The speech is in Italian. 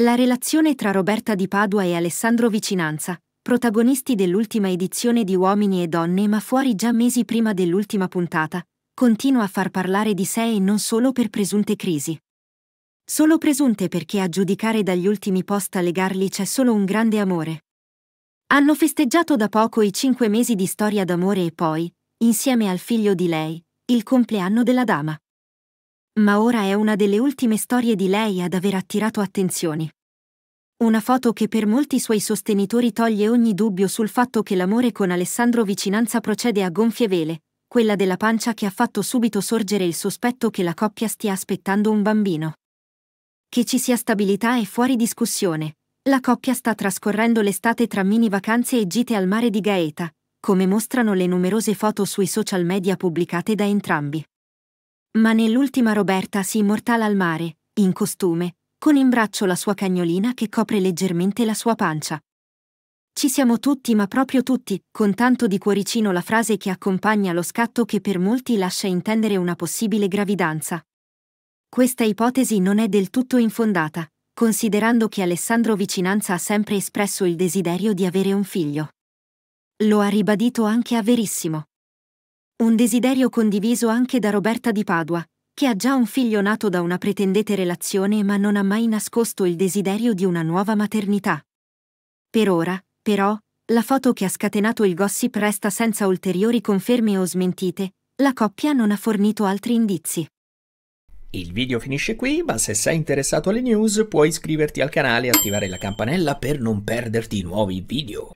La relazione tra Roberta di Padua e Alessandro Vicinanza, protagonisti dell'ultima edizione di Uomini e Donne ma fuori già mesi prima dell'ultima puntata, continua a far parlare di sé e non solo per presunte crisi. Solo presunte perché a giudicare dagli ultimi post a legarli c'è solo un grande amore. Hanno festeggiato da poco i cinque mesi di storia d'amore e poi, insieme al figlio di lei, il compleanno della dama. Ma ora è una delle ultime storie di lei ad aver attirato attenzioni. Una foto che per molti suoi sostenitori toglie ogni dubbio sul fatto che l'amore con Alessandro Vicinanza procede a gonfie vele, quella della pancia che ha fatto subito sorgere il sospetto che la coppia stia aspettando un bambino. Che ci sia stabilità è fuori discussione. La coppia sta trascorrendo l'estate tra mini vacanze e gite al mare di Gaeta, come mostrano le numerose foto sui social media pubblicate da entrambi. Ma nell'ultima Roberta si immortala al mare, in costume, con in braccio la sua cagnolina che copre leggermente la sua pancia. Ci siamo tutti, ma proprio tutti, con tanto di cuoricino la frase che accompagna lo scatto che per molti lascia intendere una possibile gravidanza. Questa ipotesi non è del tutto infondata, considerando che Alessandro Vicinanza ha sempre espresso il desiderio di avere un figlio. Lo ha ribadito anche a Verissimo. Un desiderio condiviso anche da Roberta di Padua, che ha già un figlio nato da una pretendete relazione ma non ha mai nascosto il desiderio di una nuova maternità. Per ora, però, la foto che ha scatenato il gossip resta senza ulteriori conferme o smentite, la coppia non ha fornito altri indizi. Il video finisce qui, ma se sei interessato alle news puoi iscriverti al canale e attivare la campanella per non perderti nuovi video.